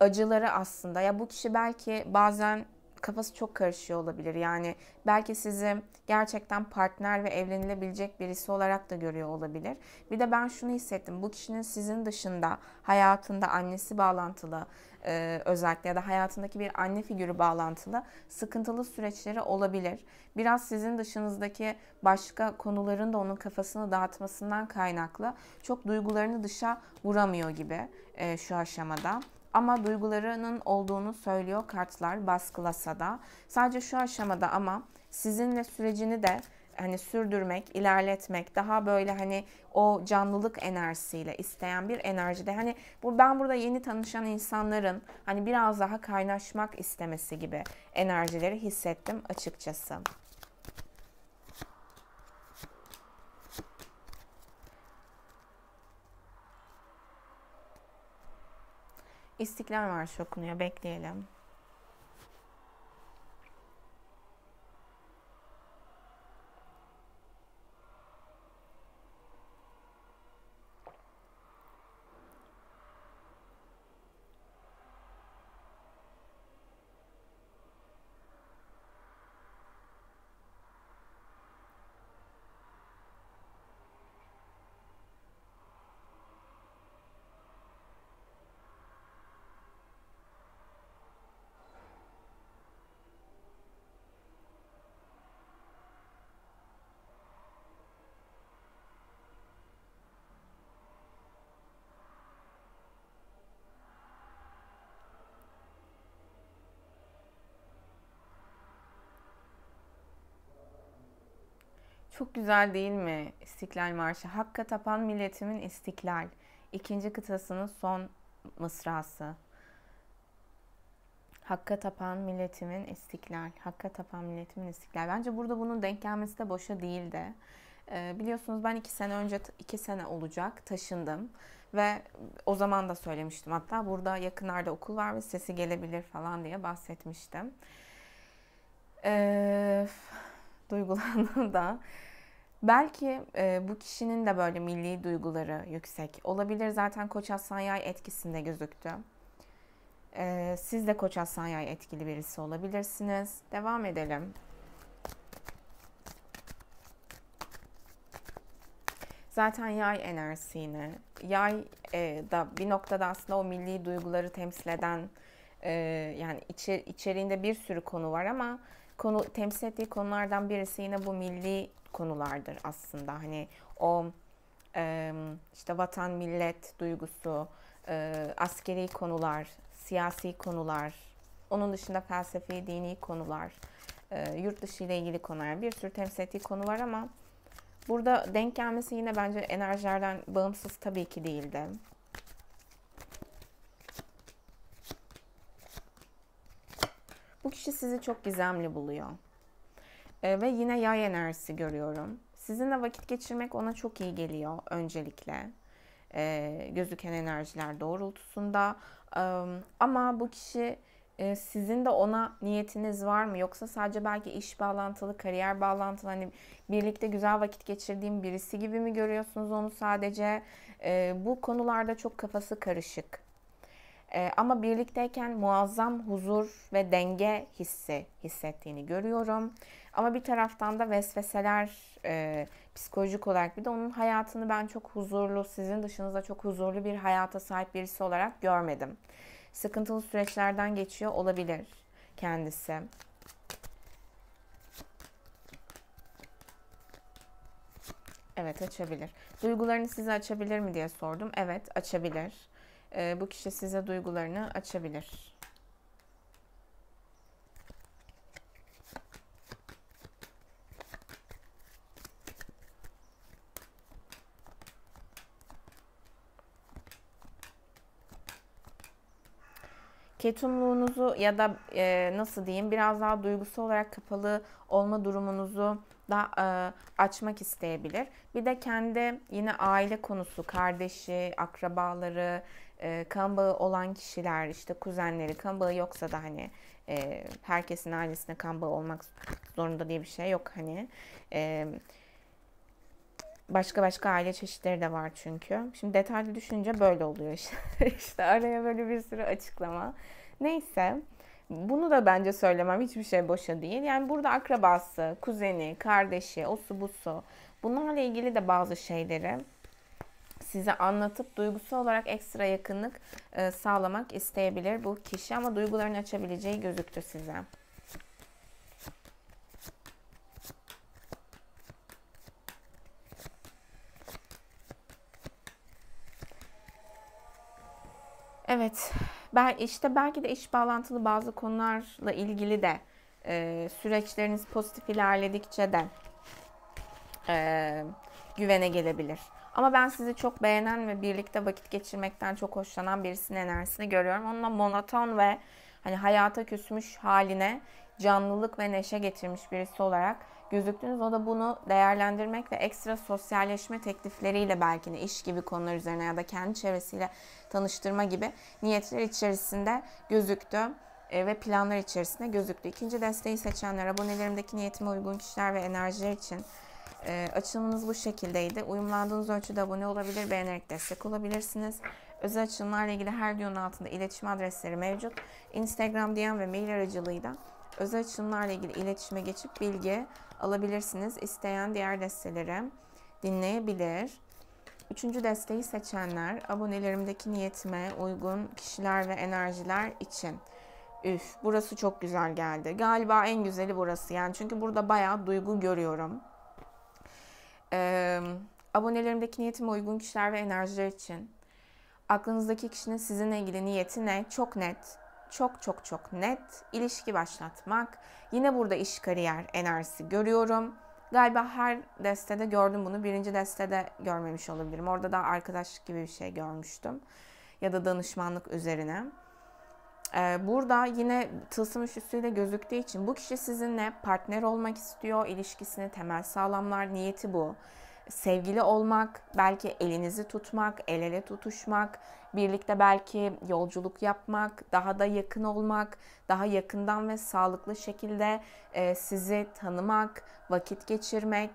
acıları aslında ya bu kişi belki bazen kafası çok karışıyor olabilir. Yani belki sizi gerçekten partner ve evlenilebilecek birisi olarak da görüyor olabilir. Bir de ben şunu hissettim. Bu kişinin sizin dışında hayatında annesi bağlantılı e, özellikle ya da hayatındaki bir anne figürü bağlantılı sıkıntılı süreçleri olabilir. Biraz sizin dışınızdaki başka konuların da onun kafasını dağıtmasından kaynaklı çok duygularını dışa vuramıyor gibi e, şu aşamada ama duygularının olduğunu söylüyor kartlar baskılasa da. Sadece şu aşamada ama sizinle sürecini de hani sürdürmek, ilerletmek, daha böyle hani o canlılık enerjisiyle isteyen bir enerjide. Hani bu ben burada yeni tanışan insanların hani biraz daha kaynaşmak istemesi gibi enerjileri hissettim açıkçası. İstiklal Marşı okunuyor. Bekleyelim. Çok güzel değil mi İstiklal Marşı? Hakka tapan milletimin istiklal. İkinci kıtasının son mısrası. Hakka tapan milletimin istiklal. Hakka tapan milletimin istiklal. Bence burada bunun denk gelmesi de boşa değil de. E, biliyorsunuz ben iki sene önce, iki sene olacak taşındım. Ve o zaman da söylemiştim hatta burada yakınlarda okul var ve sesi gelebilir falan diye bahsetmiştim. E, duygulandım da. Belki e, bu kişinin de böyle milli duyguları yüksek olabilir. Zaten Koç Aslan Yay etkisinde gözüktü. E, siz de Koç Aslan Yay etkili birisi olabilirsiniz. Devam edelim. Zaten yay enerjisi Yay e, da bir noktada aslında o milli duyguları temsil eden e, yani içi, içeriğinde bir sürü konu var ama konu temsil ettiği konulardan birisi yine bu milli konulardır aslında. Hani o e, işte vatan millet duygusu, e, askeri konular, siyasi konular, onun dışında felsefi, dini konular, e, yurt dışı ile ilgili konular, bir sürü temsil ettiği konu var ama burada denk gelmesi yine bence enerjilerden bağımsız tabii ki değildi. Bu kişi sizi çok gizemli buluyor. Ee, ve yine yay enerjisi görüyorum. Sizinle vakit geçirmek ona çok iyi geliyor öncelikle. E, gözüken enerjiler doğrultusunda. E, ama bu kişi e, sizin de ona niyetiniz var mı? Yoksa sadece belki iş bağlantılı, kariyer bağlantılı hani birlikte güzel vakit geçirdiğim birisi gibi mi görüyorsunuz onu sadece? E, bu konularda çok kafası karışık. E, ama birlikteyken muazzam huzur ve denge hissi hissettiğini görüyorum. Ama bir taraftan da vesveseler e, psikolojik olarak bir de onun hayatını ben çok huzurlu, sizin dışınızda çok huzurlu bir hayata sahip birisi olarak görmedim. Sıkıntılı süreçlerden geçiyor olabilir kendisi. Evet açabilir. Duygularını size açabilir mi diye sordum. Evet açabilir. E, bu kişi size duygularını açabilir. ketumluğunuzu ya da e, nasıl diyeyim biraz daha duygusal olarak kapalı olma durumunuzu da e, açmak isteyebilir. Bir de kendi yine aile konusu, kardeşi, akrabaları, e, kan bağı olan kişiler, işte kuzenleri, kan bağı yoksa da hani e, herkesin ailesine kan bağı olmak zorunda diye bir şey yok hani. E, Başka başka aile çeşitleri de var çünkü. Şimdi detaylı düşünce böyle oluyor işte. İşte araya böyle bir sürü açıklama. Neyse. Bunu da bence söylemem hiçbir şey boşa değil. Yani burada akrabası, kuzeni, kardeşi, osu busu bunlarla ilgili de bazı şeyleri size anlatıp duygusal olarak ekstra yakınlık e, sağlamak isteyebilir bu kişi ama duygularını açabileceği gözüktü size. Evet, ben işte belki de iş bağlantılı bazı konularla ilgili de e, süreçleriniz pozitif ilerledikçe de e, güvene gelebilir. Ama ben sizi çok beğenen ve birlikte vakit geçirmekten çok hoşlanan birisinin enerjisini görüyorum. Onunla monoton ve hani hayata küsmüş haline canlılık ve neşe getirmiş birisi olarak gözüktünüz. O da bunu değerlendirmek ve ekstra sosyalleşme teklifleriyle belki de iş gibi konular üzerine ya da kendi çevresiyle tanıştırma gibi niyetler içerisinde gözüktü e, ve planlar içerisinde gözüktü. İkinci desteği seçenler abonelerimdeki niyetime uygun kişiler ve enerjiler için e, açılımınız bu şekildeydi. Uyumlandığınız ölçüde abone olabilir, beğenerek destek olabilirsiniz. Özel açılımlarla ilgili her videonun altında iletişim adresleri mevcut. Instagram DM ve mail aracılığıyla özel açılımlarla ilgili iletişime geçip bilgi alabilirsiniz. İsteyen diğer desteleri dinleyebilir. Üçüncü desteği seçenler abonelerimdeki niyetime uygun kişiler ve enerjiler için. Üf burası çok güzel geldi. Galiba en güzeli burası yani çünkü burada bayağı duygu görüyorum. Ee, abonelerimdeki niyetime uygun kişiler ve enerjiler için. Aklınızdaki kişinin sizinle ilgili niyeti ne? Çok net çok çok çok net ilişki başlatmak. Yine burada iş kariyer enerjisi görüyorum. Galiba her destede gördüm bunu. Birinci destede görmemiş olabilirim. Orada da arkadaşlık gibi bir şey görmüştüm. Ya da danışmanlık üzerine. Ee, burada yine tılsım üçlüsüyle gözüktüğü için bu kişi sizinle partner olmak istiyor. İlişkisini temel sağlamlar. Niyeti bu sevgili olmak, belki elinizi tutmak, el ele tutuşmak, birlikte belki yolculuk yapmak, daha da yakın olmak, daha yakından ve sağlıklı şekilde e, sizi tanımak, vakit geçirmek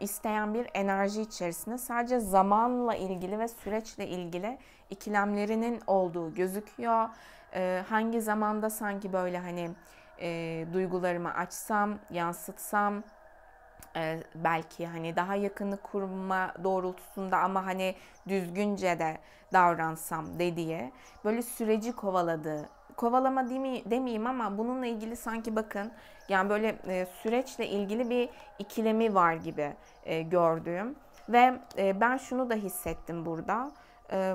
isteyen bir enerji içerisinde sadece zamanla ilgili ve süreçle ilgili ikilemlerinin olduğu gözüküyor. E, hangi zamanda sanki böyle hani e, duygularımı açsam, yansıtsam, e, belki hani daha yakını kurma doğrultusunda ama hani düzgünce de davransam dediği böyle süreci kovaladı kovalama demeyeyim ama bununla ilgili sanki bakın yani böyle e, süreçle ilgili bir ikilemi var gibi e, gördüğüm ve e, ben şunu da hissettim burada e,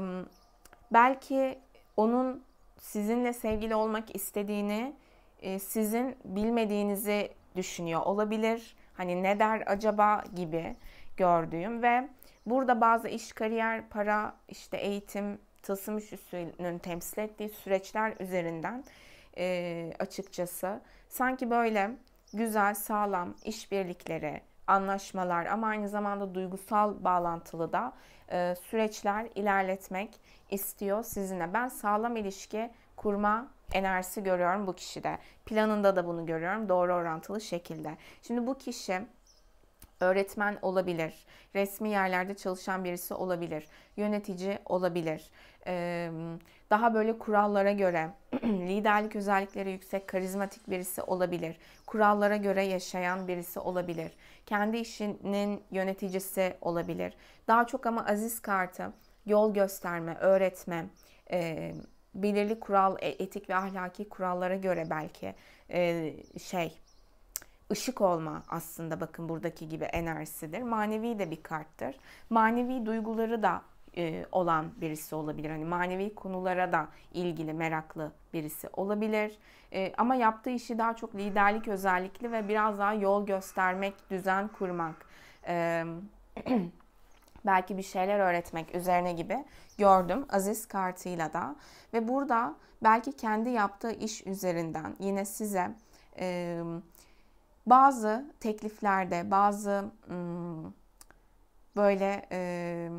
belki onun sizinle sevgili olmak istediğini e, sizin bilmediğinizi düşünüyor olabilir Hani ne der acaba gibi gördüğüm ve burada bazı iş, kariyer, para, işte eğitim, tılsım üçlüsünün temsil ettiği süreçler üzerinden e, açıkçası sanki böyle güzel, sağlam işbirlikleri, anlaşmalar ama aynı zamanda duygusal bağlantılı da e, süreçler ilerletmek istiyor sizinle. Ben sağlam ilişki kurma enerjisi görüyorum bu kişide. Planında da bunu görüyorum doğru orantılı şekilde. Şimdi bu kişi öğretmen olabilir, resmi yerlerde çalışan birisi olabilir, yönetici olabilir. daha böyle kurallara göre, liderlik özellikleri yüksek, karizmatik birisi olabilir. Kurallara göre yaşayan birisi olabilir. Kendi işinin yöneticisi olabilir. Daha çok ama aziz kartı, yol gösterme, öğretme, öğretme belirli kural, e, etik ve ahlaki kurallara göre belki e, şey ışık olma aslında bakın buradaki gibi enerjisidir. Manevi de bir karttır. Manevi duyguları da e, olan birisi olabilir. Hani manevi konulara da ilgili meraklı birisi olabilir. E, ama yaptığı işi daha çok liderlik özellikli ve biraz daha yol göstermek, düzen kurmak, e, belki bir şeyler öğretmek üzerine gibi gördüm Aziz kartıyla da. Ve burada belki kendi yaptığı iş üzerinden yine size e, bazı tekliflerde, bazı hmm, böyle e,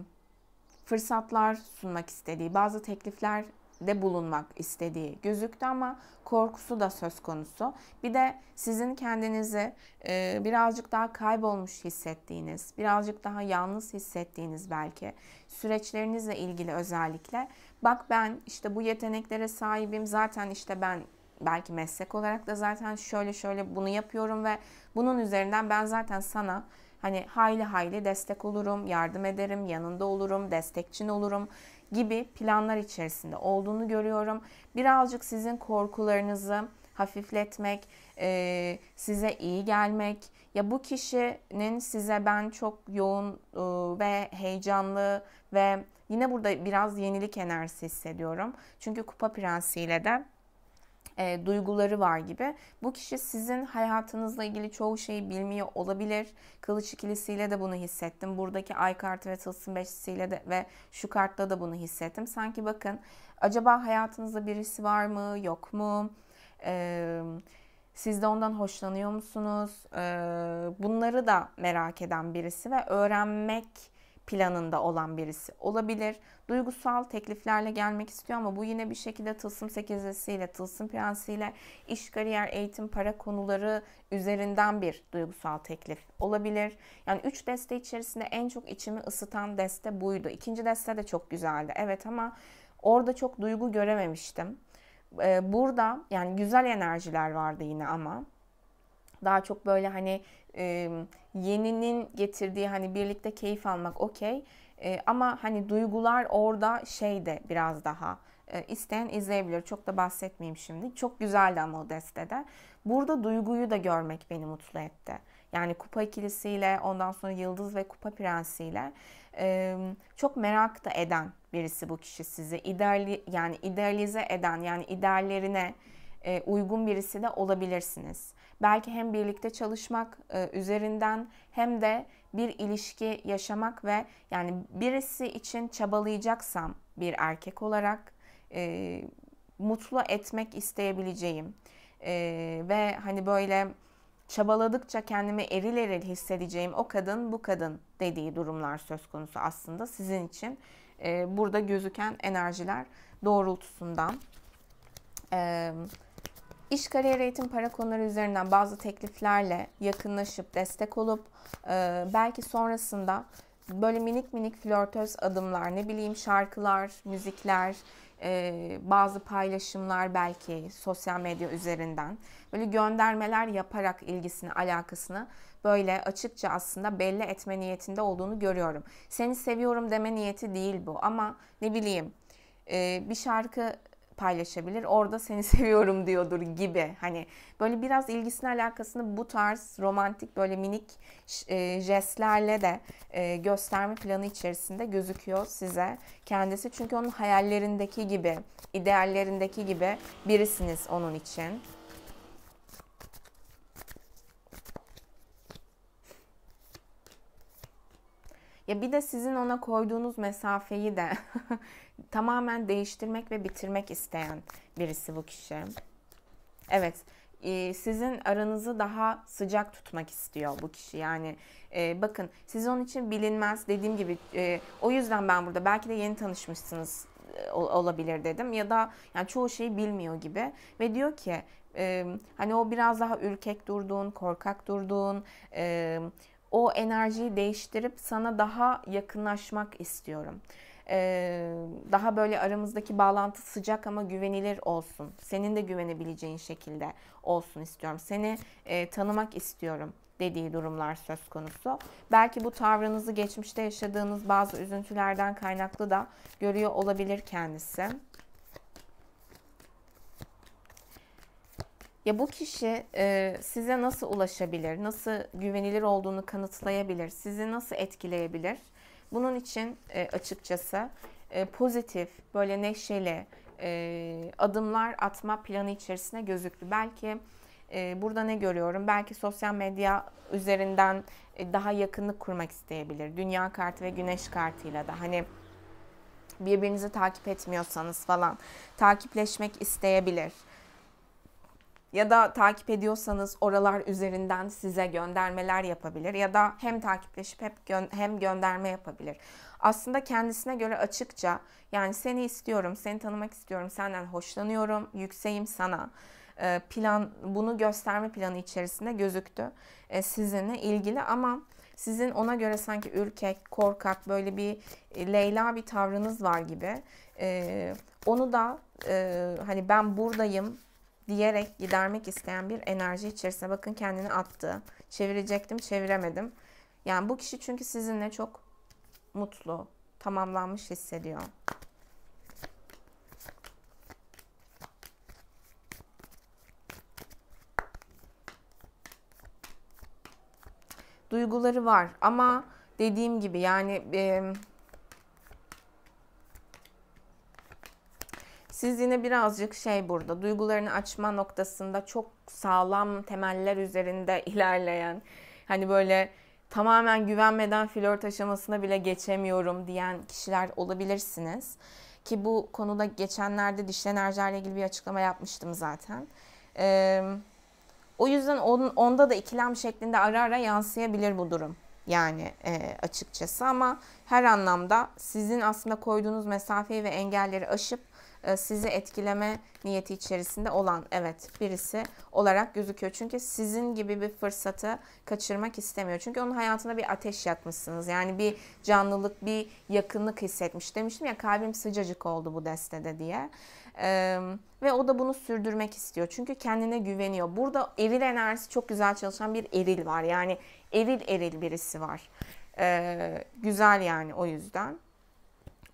fırsatlar sunmak istediği, bazı teklifler de bulunmak istediği gözüktü ama korkusu da söz konusu. Bir de sizin kendinizi e, birazcık daha kaybolmuş hissettiğiniz, birazcık daha yalnız hissettiğiniz belki süreçlerinizle ilgili özellikle bak ben işte bu yeteneklere sahibim zaten işte ben belki meslek olarak da zaten şöyle şöyle bunu yapıyorum ve bunun üzerinden ben zaten sana hani hayli hayli destek olurum, yardım ederim, yanında olurum, destekçin olurum gibi planlar içerisinde olduğunu görüyorum. Birazcık sizin korkularınızı hafifletmek, e, size iyi gelmek. Ya bu kişinin size ben çok yoğun e, ve heyecanlı ve yine burada biraz yenilik enerjisi hissediyorum. Çünkü Kupa Prensi ile de e, duyguları var gibi. Bu kişi sizin hayatınızla ilgili çoğu şeyi bilmiyor olabilir. Kılıç ikilisiyle de bunu hissettim. Buradaki ay kartı ve tılsım beşlisiyle de ve şu kartla da bunu hissettim. Sanki bakın acaba hayatınızda birisi var mı yok mu? Eee... Siz de ondan hoşlanıyor musunuz? E, bunları da merak eden birisi ve öğrenmek planında olan birisi olabilir. Duygusal tekliflerle gelmek istiyor ama bu yine bir şekilde tılsım sekizesiyle, tılsım prensiyle iş, kariyer, eğitim, para konuları üzerinden bir duygusal teklif olabilir. Yani üç deste içerisinde en çok içimi ısıtan deste buydu. İkinci deste de çok güzeldi. Evet ama orada çok duygu görememiştim. Ee, burada yani güzel enerjiler vardı yine ama daha çok böyle hani e, yeninin getirdiği hani birlikte keyif almak okey. E, ama hani duygular orada şey de biraz daha e, isteyen izleyebilir. Çok da bahsetmeyeyim şimdi. Çok güzeldi ama o destede. Burada duyguyu da görmek beni mutlu etti. Yani kupa ikilisiyle ondan sonra yıldız ve kupa prensiyle e, çok merak da eden birisi bu kişi sizi. İdeali, yani idealize eden yani ideallerine e, uygun birisi de olabilirsiniz belki hem birlikte çalışmak e, üzerinden hem de bir ilişki yaşamak ve yani birisi için çabalayacaksam bir erkek olarak e, mutlu etmek isteyebileceğim e, ve hani böyle çabaladıkça kendimi eril eril hissedeceğim o kadın bu kadın dediği durumlar söz konusu aslında sizin için e, burada gözüken enerjiler doğrultusundan. Evet İş, kariyer, eğitim, para konuları üzerinden bazı tekliflerle yakınlaşıp destek olup e, belki sonrasında böyle minik minik flörtöz adımlar, ne bileyim şarkılar, müzikler, e, bazı paylaşımlar belki sosyal medya üzerinden böyle göndermeler yaparak ilgisini, alakasını böyle açıkça aslında belli etme niyetinde olduğunu görüyorum. Seni seviyorum deme niyeti değil bu ama ne bileyim e, bir şarkı paylaşabilir. Orada seni seviyorum diyordur gibi. Hani böyle biraz ilgisini alakasını bu tarz romantik böyle minik e, jestlerle de e, gösterme planı içerisinde gözüküyor size. Kendisi çünkü onun hayallerindeki gibi, ideallerindeki gibi birisiniz onun için. Ya bir de sizin ona koyduğunuz mesafeyi de tamamen değiştirmek ve bitirmek isteyen birisi bu kişi. Evet e, sizin aranızı daha sıcak tutmak istiyor bu kişi. Yani e, bakın siz onun için bilinmez dediğim gibi e, o yüzden ben burada belki de yeni tanışmışsınız olabilir dedim ya da yani çoğu şeyi bilmiyor gibi ve diyor ki e, hani o biraz daha ürkek durduğun, korkak durduğun e, o enerjiyi değiştirip sana daha yakınlaşmak istiyorum daha böyle aramızdaki bağlantı sıcak ama güvenilir olsun. Senin de güvenebileceğin şekilde olsun istiyorum. Seni tanımak istiyorum dediği durumlar söz konusu. Belki bu tavrınızı geçmişte yaşadığınız bazı üzüntülerden kaynaklı da görüyor olabilir kendisi. Ya bu kişi e, size nasıl ulaşabilir, nasıl güvenilir olduğunu kanıtlayabilir, sizi nasıl etkileyebilir? Bunun için e, açıkçası e, pozitif, böyle neşeli e, adımlar atma planı içerisine gözüktü. Belki e, burada ne görüyorum? Belki sosyal medya üzerinden e, daha yakınlık kurmak isteyebilir. Dünya kartı ve güneş kartıyla da hani birbirinizi takip etmiyorsanız falan takipleşmek isteyebilir ya da takip ediyorsanız oralar üzerinden size göndermeler yapabilir ya da hem takipleşip hep gö hem gönderme yapabilir. Aslında kendisine göre açıkça yani seni istiyorum, seni tanımak istiyorum, senden hoşlanıyorum, yükseğim sana plan bunu gösterme planı içerisinde gözüktü sizinle ilgili ama sizin ona göre sanki ürkek, korkak böyle bir Leyla bir tavrınız var gibi. Onu da hani ben buradayım diyerek gidermek isteyen bir enerji içerisine bakın kendini attı. Çevirecektim, çeviremedim. Yani bu kişi çünkü sizinle çok mutlu, tamamlanmış hissediyor. Duyguları var ama dediğim gibi yani e, Siz yine birazcık şey burada duygularını açma noktasında çok sağlam temeller üzerinde ilerleyen hani böyle tamamen güvenmeden flört aşamasına bile geçemiyorum diyen kişiler olabilirsiniz. Ki bu konuda geçenlerde dişli enerjilerle ilgili bir açıklama yapmıştım zaten. Ee, o yüzden on, onda da ikilem şeklinde ara ara yansıyabilir bu durum. Yani e, açıkçası ama her anlamda sizin aslında koyduğunuz mesafeyi ve engelleri aşıp e, sizi etkileme niyeti içerisinde olan evet birisi olarak gözüküyor. Çünkü sizin gibi bir fırsatı kaçırmak istemiyor. Çünkü onun hayatına bir ateş yakmışsınız. Yani bir canlılık, bir yakınlık hissetmiş. Demiştim ya kalbim sıcacık oldu bu destede diye. Ee, ve o da bunu sürdürmek istiyor. Çünkü kendine güveniyor. Burada eril enerjisi çok güzel çalışan bir eril var. Yani eril eril birisi var. Ee, güzel yani o yüzden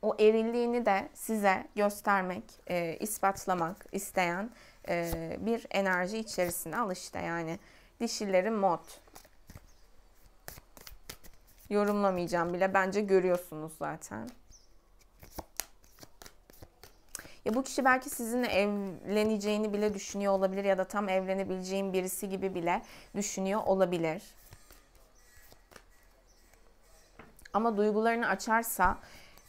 o erilliğini de size göstermek, e, ispatlamak isteyen e, bir enerji içerisine al işte yani. Dişilerin mod. Yorumlamayacağım bile. Bence görüyorsunuz zaten. Ya bu kişi belki sizinle evleneceğini bile düşünüyor olabilir ya da tam evlenebileceğin birisi gibi bile düşünüyor olabilir. Ama duygularını açarsa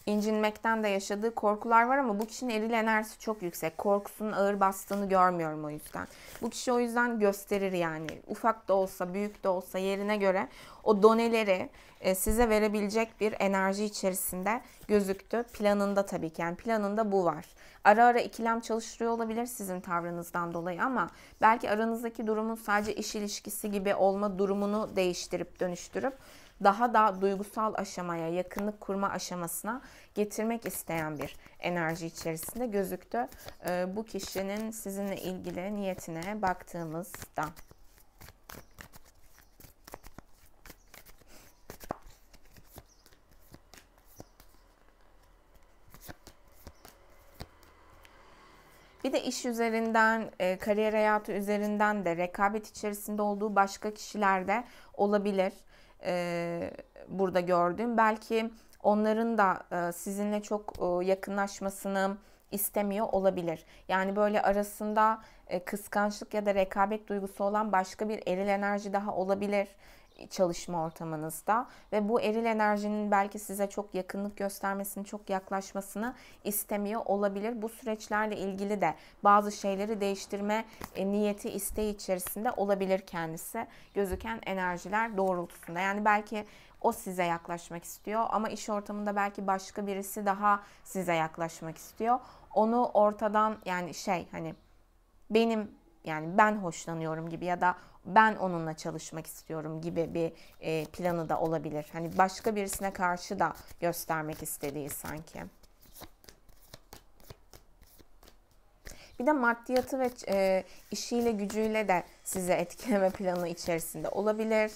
incinmekten de yaşadığı korkular var ama bu kişinin eril enerjisi çok yüksek. Korkusunun ağır bastığını görmüyorum o yüzden. Bu kişi o yüzden gösterir yani. Ufak da olsa, büyük de olsa yerine göre o doneleri e, size verebilecek bir enerji içerisinde gözüktü. Planında tabii ki yani planında bu var. Ara ara ikilem çalıştırıyor olabilir sizin tavrınızdan dolayı ama belki aranızdaki durumun sadece iş ilişkisi gibi olma durumunu değiştirip dönüştürüp daha da duygusal aşamaya, yakınlık kurma aşamasına getirmek isteyen bir enerji içerisinde gözüktü. Ee, bu kişinin sizinle ilgili niyetine baktığımızda. Bir de iş üzerinden, e, kariyer hayatı üzerinden de rekabet içerisinde olduğu başka kişiler de olabilir e, burada gördüğüm. Belki onların da e, sizinle çok e, yakınlaşmasını istemiyor olabilir. Yani böyle arasında e, kıskançlık ya da rekabet duygusu olan başka bir eril enerji daha olabilir çalışma ortamınızda ve bu eril enerjinin belki size çok yakınlık göstermesini, çok yaklaşmasını istemiyor olabilir. Bu süreçlerle ilgili de bazı şeyleri değiştirme e, niyeti, isteği içerisinde olabilir kendisi gözüken enerjiler doğrultusunda. Yani belki o size yaklaşmak istiyor ama iş ortamında belki başka birisi daha size yaklaşmak istiyor. Onu ortadan yani şey hani benim yani ben hoşlanıyorum gibi ya da ben onunla çalışmak istiyorum gibi bir e, planı da olabilir. Hani başka birisine karşı da göstermek istediği sanki. Bir de maddiyatı ve e, işiyle gücüyle de size etkileme planı içerisinde olabilir.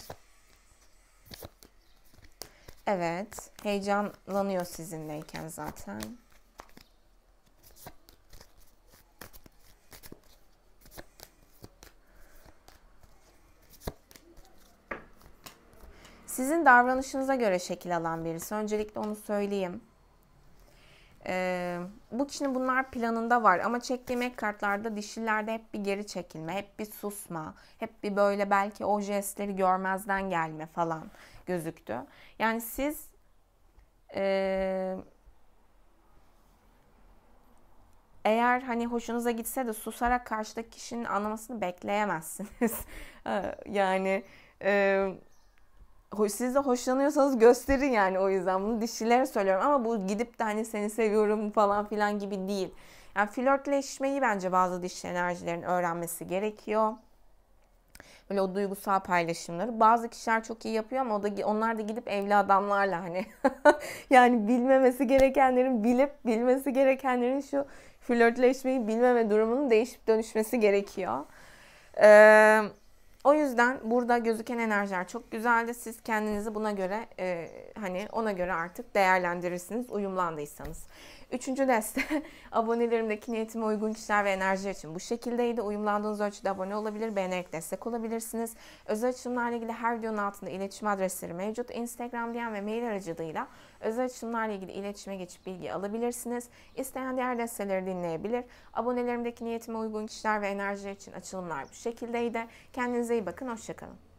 Evet, heyecanlanıyor sizinleyken zaten. Sizin davranışınıza göre şekil alan birisi. Öncelikle onu söyleyeyim. Ee, bu kişinin bunlar planında var ama çektiğim ek kartlarda dişilerde hep bir geri çekilme, hep bir susma, hep bir böyle belki o jestleri görmezden gelme falan gözüktü. Yani siz e, eğer hani hoşunuza gitse de susarak karşıdaki kişinin anlamasını bekleyemezsiniz. Ee, yani e, siz de hoşlanıyorsanız gösterin yani o yüzden bunu dişilere söylüyorum ama bu gidip de hani seni seviyorum falan filan gibi değil. Yani flörtleşmeyi bence bazı dişli enerjilerin öğrenmesi gerekiyor. Böyle o duygusal paylaşımları. Bazı kişiler çok iyi yapıyor ama o da, onlar da gidip evli adamlarla hani yani bilmemesi gerekenlerin bilip bilmesi gerekenlerin şu flörtleşmeyi bilmeme durumunun değişip dönüşmesi gerekiyor. Ee, o yüzden burada gözüken enerjiler çok güzeldi. Siz kendinizi buna göre e, hani ona göre artık değerlendirirsiniz uyumlandıysanız. Üçüncü deste abonelerimdeki niyetime uygun kişiler ve enerji için bu şekildeydi. Uyumlandığınız ölçüde abone olabilir, beğenerek destek olabilirsiniz. Özel açılımlarla ilgili her videonun altında iletişim adresleri mevcut. Instagram diyen ve mail aracılığıyla özel açılımlarla ilgili iletişime geçip bilgi alabilirsiniz. İsteyen diğer desteleri dinleyebilir. Abonelerimdeki niyetime uygun kişiler ve enerji için açılımlar bu şekildeydi. Kendinize iyi bakın, hoşçakalın.